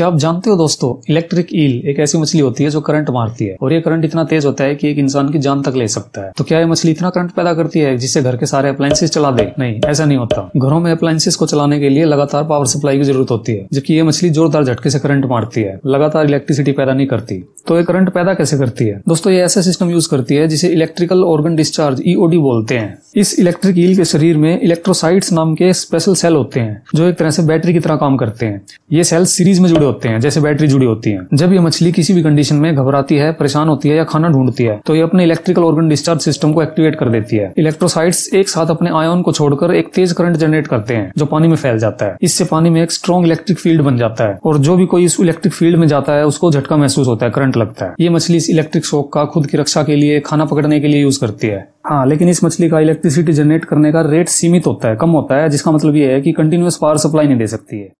क्या आप जानते हो दोस्तों इलेक्ट्रिक ईल एक ऐसी मछली होती है जो करंट मारती है और ये करंट इतना तेज होता है कि एक इंसान की जान तक ले सकता है तो क्या ये मछली इतना करंट पैदा करती है जिससे घर के सारे अप्लायसेज चला दे नहीं ऐसा नहीं होता घरों में अप्लायसेज को चलाने के लिए लगातार पावर सप्लाई की जरूरत होती है जबकि ये मछली जोरदार झटके से करंट मारती है लगातार इलेक्ट्रिसिटी पैदा नहीं करती तो ये करंट पैदा कैसे करती है दोस्तों ये ऐसा सिस्टम यूज करती है जिसे इलेक्ट्रिकल ऑर्गन डिस्चार्ज ईओडी बोलते हैं इस इलेक्ट्रिक ईल के शरीर में इलेक्ट्रोसाइट्स नाम के स्पेशल सेल होते हैं जो एक तरह से बैटरी की तरह काम करते हैं ये सेल सीरीज में जुड़े होते हैं जैसे बैटरी जुड़ी होती है जब ये मछली किसी भी कंडीशन में घबराती है परेशान होती है या खाना ढूंढती है तो ये अपने इलेक्ट्रिकल ऑर्गन डिस्चार्ज सिस्टम को एक्टिवेट कर देती है इलेक्ट्रोसाइट्स एक साथ अपने आयोन को छोड़कर एक तेज करंट जनरेट करते हैं जो पानी में फैल जाता है इससे पानी में एक स्ट्रॉन्ग इलेक्ट्रिक फील्ड बन जाता है और जो भी कोई इस इलेक्ट्रिक फील्ड में जाता है उसको झटका महसूस होता है करंट लगता है ये मछली इस इलेक्ट्रिक शोक का खुद की रक्षा के लिए खाना पकड़ने के लिए यूज करती है हाँ लेकिन इस मछली का इलेक्ट्रिसिटी जनरेट करने का रेट सीमित होता है कम होता है जिसका मतलब ये है कि कंटिन्यूस पावर सप्लाई नहीं दे सकती है